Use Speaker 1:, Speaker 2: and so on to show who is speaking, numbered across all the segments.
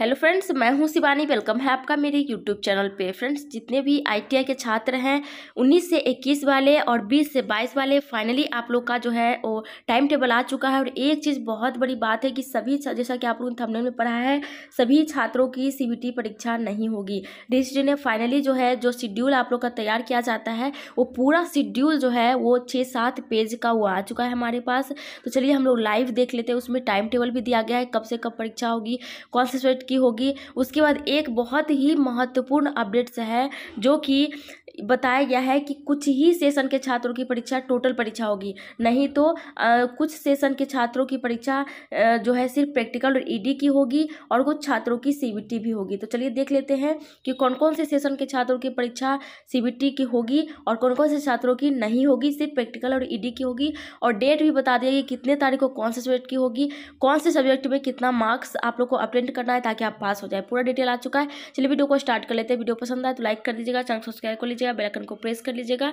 Speaker 1: hello friends मैं हूं Shivani welcome है आपका मेरे यूट्यूब चैनल पे फ्रेंड्स जितने भी आईटीआई के छात्र हैं 19 से 21 वाले और 20 से 22 वाले फाइनली आप लोग का जो है वो टाइम टेबल आ चुका है और एक चीज़ बहुत बड़ी बात है कि सभी जैसा कि आप लोगों ने थंबनेल में पढ़ा है सभी छात्रों की सी परीक्षा नहीं होगी डी ने फाइनली जो है जो शेड्यूल आप लोग का तैयार किया जाता है वो पूरा शेड्यूल जो है वो छः सात पेज का वो आ चुका है हमारे पास तो चलिए हम लोग लाइव देख लेते हैं उसमें टाइम टेबल भी दिया गया है कब से कब परीक्षा होगी कौन से की होगी उसके बाद एक बहुत ही महत्वपूर्ण अपडेट्स है जो कि बताया गया है कि कुछ ही सेशन के छात्रों की परीक्षा टोटल परीक्षा होगी नहीं तो आ, कुछ सेशन के छात्रों की परीक्षा जो है सिर्फ प्रैक्टिकल और ईडी की होगी और कुछ छात्रों की सीबीटी भी होगी तो चलिए देख लेते हैं कि कौन कौन से सेशन के छात्रों की परीक्षा सीबीटी की होगी और कौन कौन से छात्रों की नहीं होगी सिर्फ प्रैक्टिकल और ई की होगी और डेट भी बता दिया कि कितने तारीख को कौन से सब्जेक्ट की होगी कौन से सब्जेक्ट में कितना मार्क्स आप लोग को अटेंड करना है ताकि आप पास हो जाए पूरा डिटेल आ चुका है चलिए वीडियो को स्टार्ट कर लेते हैं वीडियो पसंद आए तो लाइक कर दीजिएगा चैनल सब्सक्राइब कर लीजिएगा बेलाइकन को प्रेस कर लीजिएगा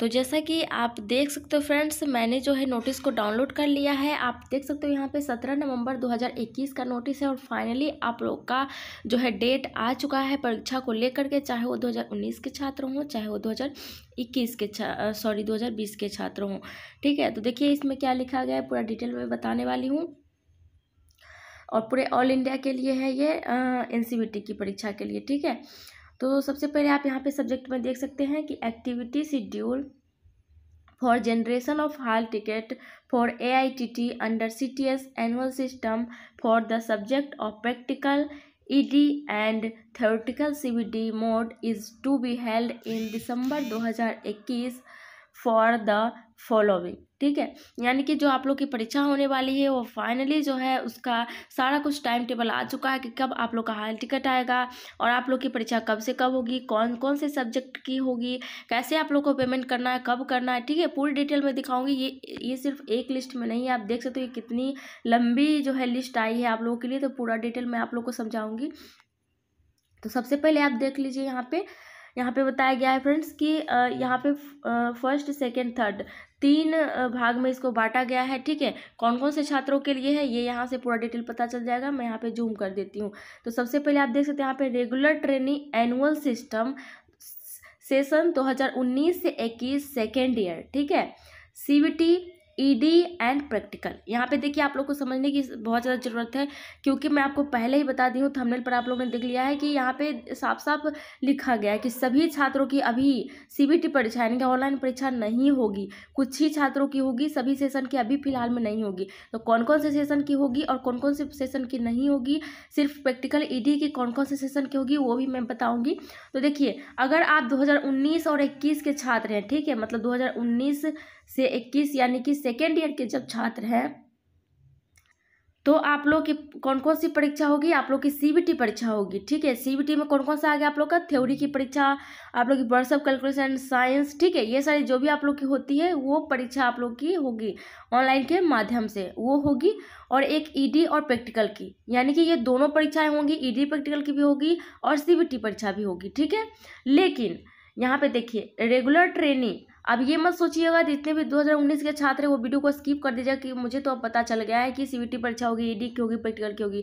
Speaker 1: तो जैसा कि आप देख सकते हो फ्रेंड्स मैंने जो है नोटिस को डाउनलोड कर लिया है आप देख सकते हो यहाँ पे 17 नवंबर 2021 का नोटिस है और फाइनली आप लोग का जो है डेट आ चुका है परीक्षा को लेकर के चाहे वो 2019 के छात्र हों चाहे वो 2021 के सॉरी 2020 के छात्र हों ठीक है तो देखिए इसमें क्या लिखा गया है पूरा डिटेल में बताने वाली हूँ और पूरे ऑल इंडिया के लिए है ये एन e की परीक्षा के लिए ठीक है तो सबसे पहले आप यहाँ पे सब्जेक्ट में देख सकते हैं कि activity schedule for generation of hall ticket for A I T T under C T S annual system for the subject of practical E D and theoretical C B D mode is to be held in December दो हज़ार इक्कीस for the following ठीक है यानी कि जो आप लोग की परीक्षा होने वाली है वो फाइनली जो है उसका सारा कुछ टाइम टेबल आ चुका है कि कब आप लोग का हाल टिकट आएगा और आप लोग की परीक्षा कब से कब होगी कौन कौन से सब्जेक्ट की होगी कैसे आप लोग को पेमेंट करना है कब करना है ठीक है पूरी डिटेल में दिखाऊंगी ये ये सिर्फ एक लिस्ट में नहीं है आप देख सकते हो ये कितनी लंबी जो है लिस्ट आई है आप लोगों के लिए तो पूरा डिटेल मैं आप लोग को समझाऊँगी तो सबसे पहले आप देख लीजिए यहाँ पे यहाँ पे बताया गया है फ्रेंड्स कि यहाँ पे फर्स्ट सेकेंड थर्ड तीन भाग में इसको बांटा गया है ठीक है कौन कौन से छात्रों के लिए है ये यहाँ से पूरा डिटेल पता चल जाएगा मैं यहाँ पे जूम कर देती हूँ तो सबसे पहले आप देख सकते हैं यहाँ पे regular training annual system session 2019 से 21 सेकेंड ईयर ठीक है सी ईडी एंड प्रैक्टिकल यहाँ पे देखिए आप लोग को समझने की बहुत ज़्यादा ज़रूरत है क्योंकि मैं आपको पहले ही बता दी हूँ थंबनेल पर आप लोगों ने देख लिया है कि यहाँ पे साफ साफ लिखा गया है कि सभी छात्रों की अभी सीबीटी परीक्षा यानी कि ऑनलाइन परीक्षा नहीं होगी कुछ ही छात्रों की होगी सभी सेशन की अभी फिलहाल में नहीं होगी तो कौन कौन से सेशन की होगी और कौन कौन से सेशन की नहीं होगी सिर्फ प्रैक्टिकल डी e की कौन कौन से सेशन की होगी वो भी मैं बताऊँगी तो देखिए अगर आप दो और इक्कीस के छात्र हैं ठीक है मतलब दो से इक्कीस यानी कि सेकेंड ईयर के जब छात्र हैं तो आप लोग की कौन कौन सी परीक्षा होगी आप लोग की सीबीटी परीक्षा होगी ठीक है सीबीटी में कौन कौन सा आ गया आप लोग का थ्योरी की परीक्षा आप लोग की बर्ड्स ऑफ कैलकुलेशन साइंस ठीक है ये सारी जो भी आप लोग की होती है वो परीक्षा आप लोग की होगी ऑनलाइन के माध्यम से वो होगी और एक ईडी e और प्रैक्टिकल की यानी कि ये दोनों परीक्षाएँ होंगी ई e प्रैक्टिकल की भी होगी और सी परीक्षा भी होगी ठीक है लेकिन यहाँ पे देखिए रेगुलर ट्रेनिंग अब ये मत सोचिएगा जितने भी 2019 के छात्र हैं वो वीडियो को स्किप कर दीजिएगा कि मुझे तो अब पता चल गया है कि सी परीक्षा होगी ईडी की होगी प्रैक्टिकल की होगी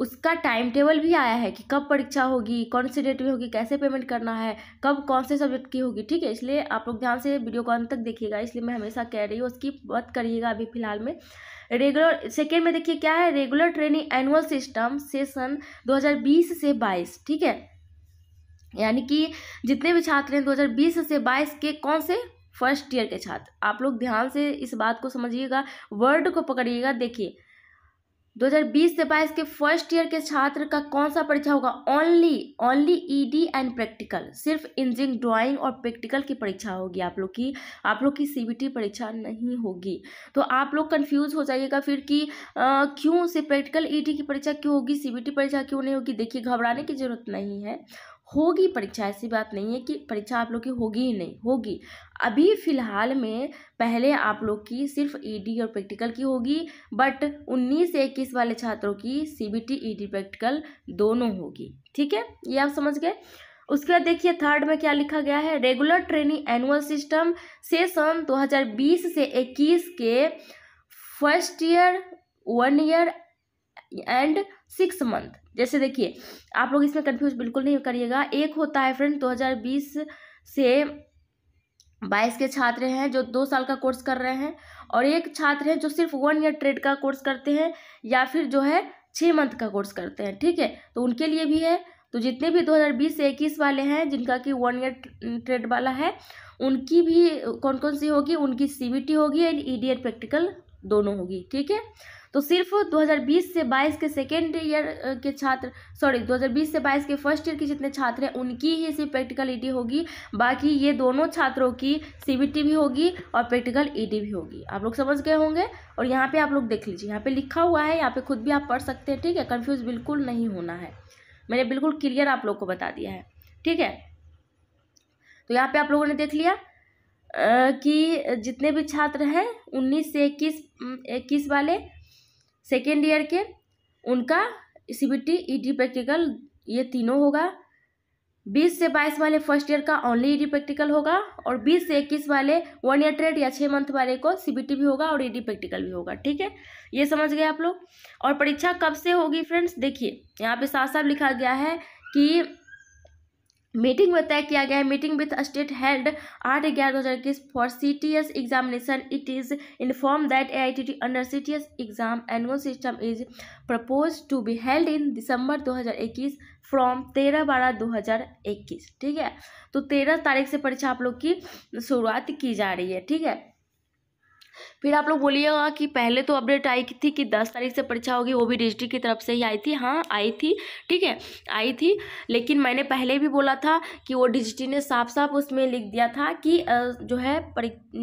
Speaker 1: उसका टाइम टेबल भी आया है कि कब परीक्षा होगी कौन सी डेट में होगी कैसे पेमेंट करना है कब कौन से सब्जेक्ट की होगी ठीक है इसलिए आप लोग ध्यान से वीडियो को अंत तक देखिएगा इसलिए मैं हमेशा कह रही हूँ उसकी मत करिएगा अभी फिलहाल में रेगुलर सेकेंड में देखिए क्या है regular training annual system session 2020 से 22 ठीक है यानी कि जितने भी छात्र हैं 2020 से 22 के कौन से फर्स्ट ईयर के छात्र आप लोग ध्यान से इस बात को समझिएगा वर्ड को पकड़िएगा देखिए 2020 से 22 के फर्स्ट ईयर के छात्र का कौन सा परीक्षा होगा only only ED and practical सिर्फ इंजिंग ड्राइंग और प्रैक्टिकल की परीक्षा होगी आप लोग की आप लोग की सीबीटी परीक्षा नहीं होगी तो आप लोग कंफ्यूज हो जाइएगा फिर कि क्यों से प्रैक्टिकल ईडी e की परीक्षा क्यों होगी सीबीटी परीक्षा क्यों नहीं होगी देखिए घबराने की जरूरत नहीं है होगी परीक्षा ऐसी बात नहीं है कि परीक्षा आप लोग की होगी ही नहीं होगी अभी फ़िलहाल में पहले आप लोग की सिर्फ ईडी e और प्रैक्टिकल की होगी बट 19 से 21 वाले छात्रों की सीबीटी ईडी प्रैक्टिकल दोनों होगी ठीक है ये आप समझ गए उसके बाद देखिए थर्ड में क्या लिखा गया है रेगुलर ट्रेनिंग एनुअल सिस्टम से सन दो से इक्कीस के first year one year and six month जैसे देखिए आप लोग इसमें कन्फ्यूज बिल्कुल नहीं करिएगा एक होता है फ्रेंड 2020 से बाईस के छात्र हैं जो दो साल का कोर्स कर रहे हैं और एक छात्र हैं जो सिर्फ वन ईयर ट्रेड का कोर्स करते हैं या फिर जो है छः मंथ का कोर्स करते हैं ठीक है तो उनके लिए भी है तो जितने भी 2020 से इक्कीस वाले हैं जिनका कि वन ईयर ट्रेड वाला है उनकी भी कौन कौन सी होगी उनकी सी होगी एंड ई प्रैक्टिकल दोनों होगी ठीक है तो सिर्फ 2020 से 22 के सेकेंड ईयर के छात्र सॉरी 2020 से 22 के फर्स्ट ईयर के जितने छात्र हैं उनकी ही सिर्फ प्रैक्टिकल ई होगी बाकी ये दोनों छात्रों की सी भी होगी और प्रैक्टिकल ई e भी होगी आप लोग समझ गए होंगे और यहाँ पे आप लोग देख लीजिए यहाँ पे लिखा हुआ है यहाँ पे खुद भी आप पढ़ सकते हैं ठीक है कन्फ्यूज बिल्कुल नहीं होना है मैंने बिल्कुल क्लियर आप लोग को बता दिया है ठीक है तो यहाँ पे आप लोगों ने देख लिया कि जितने भी छात्र हैं उन्नीस से इक्कीस इक्कीस वाले सेकेंड ईयर के उनका C B T E D practical ये तीनों होगा बीस से बाईस वाले फर्स्ट ईयर का ओनली ई डी प्रैक्टिकल होगा और बीस से इक्कीस वाले वन ईयर ट्रेड या छः मंथ वाले को सी बी टी भी होगा और ई डी प्रैक्टिकल भी होगा ठीक है ये समझ गए आप लोग और परीक्षा कब से होगी फ्रेंड्स देखिए यहाँ पे साफ साफ लिखा गया है कि मीटिंग में तय किया गया है मीटिंग विथ स्टेट हेल्ड आठ ग्यारह दो हज़ार इक्कीस for C T S examination it is inform that A I T T under C T S exam annual system is propose to be held in December दो हज़ार इक्कीस from तेरह बारह दो हज़ार इक्कीस ठीक है तो तेरह तारीख से परीक्षा आप लोग की शुरुआत की जा रही है ठीक है फिर आप लोग बोलिएगा कि पहले तो अपडेट आई थी कि दस तारीख से परीक्षा होगी वो भी डिस्ट्रिक्ट की तरफ से ही आई थी हाँ आई थी ठीक है आई थी लेकिन मैंने पहले भी बोला था कि वो डिजिटी ने साफ साफ उसमें लिख दिया था कि जो है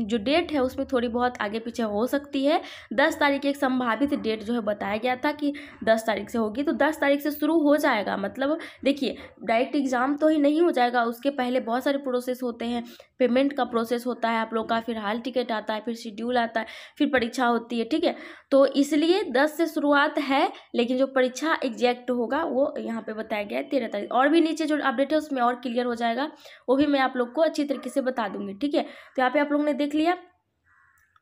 Speaker 1: जो डेट है उसमें थोड़ी बहुत आगे पीछे हो सकती है दस तारीख एक संभावित डेट जो है बताया गया था कि दस तारीख से होगी तो दस तारीख से शुरू हो जाएगा मतलब देखिए डायरेक्ट एग्ज़ाम तो ही नहीं हो जाएगा उसके पहले बहुत सारे प्रोसेस होते हैं पेमेंट का प्रोसेस होता है आप लोग का फिर हाल टिकट आता है फिर शेड्यूल रहता है फिर परीक्षा होती है ठीक है तो इसलिए दस से शुरुआत है लेकिन जो परीक्षा एग्जैक्ट होगा वो यहाँ पे बताया गया है तेरह तारीख और भी नीचे जो अपडेट है उसमें और क्लियर हो जाएगा वो भी मैं आप लोग को अच्छी तरीके से बता दूंगी ठीक है तो यहाँ पे आप लोग ने देख लिया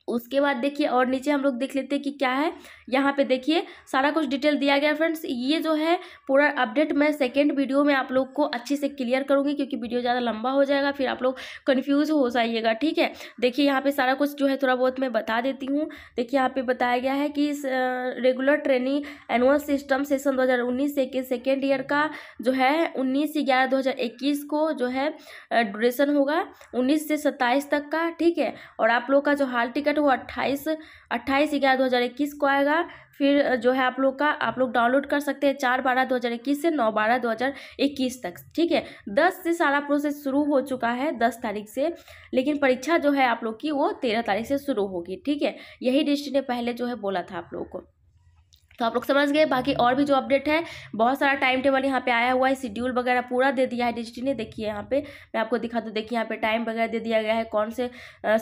Speaker 1: उसके बाद देखिए और नीचे हम लोग देख लेते हैं कि क्या है यहाँ पे देखिए सारा कुछ डिटेल दिया गया फ्रेंड्स ये जो है पूरा अपडेट मैं सेकेंड वीडियो में आप लोग को अच्छे से क्लियर करूँगी क्योंकि वीडियो ज़्यादा लंबा हो जाएगा फिर आप लोग कन्फ्यूज़ हो जाइएगा ठीक है देखिए यहाँ पर सारा कुछ जो है थोड़ा बहुत मैं बता देती हूँ देखिए यहाँ पर बताया गया है कि इस regular training annual system session दो हज़ार के सेकेंड ईयर का जो है उन्नीस से ग्यारह दो को जो है ड्यूरेशन होगा उन्नीस से सत्ताईस तक का ठीक है और आप लोग का जो हाल टिकट टिकट वो अट्ठाईस अट्ठाईस ग्यारह दो हज़ार इक्कीस को आएगा फिर जो है आप लोग का आप लोग डाउनलोड कर सकते हैं चार बारह दो हज़ार इक्कीस से नौ बारह दो हज़ार इक्कीस तक ठीक है दस से सारा प्रोसेस शुरू हो चुका है दस तारीख से लेकिन परीक्षा जो है आप लोग की वो तेरह तारीख से शुरू होगी ठीक है यही डिस्ट्रिक्ट ने पहले जो है बोला था आप लोगों को तो आप लोग समझ गए बाकी और भी जो अपडेट है बहुत सारा टाइम टेबल यहाँ पे आया हुआ है शेड्यूल वगैरह पूरा दे दिया है डिजिटी ने देखिए यहाँ पे मैं आपको दिखा दूँ देखिए यहाँ पे टाइम वगैरह दे दिया गया है कौन से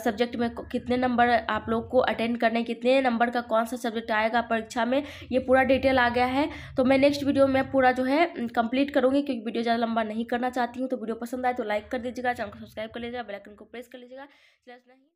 Speaker 1: सब्जेक्ट में कितने नंबर आप लोग को अटेंड करने कितने नंबर का कौन सा सब्जेक्ट आएगा परीक्षा में ये पूरा डिटेल आ गया है तो मैं नेक्स्ट वीडियो में पूरा जो है कंप्लीट करूँगी क्योंकि वीडियो ज़्यादा लंबा नहीं करना चाहती हूँ तो वीडियो पसंद आए तो लाइक कर दीजिएगा चैनल को सब्सक्राइब कर लीजिएगा बेलाइकन को प्रेस कर लीजिएगा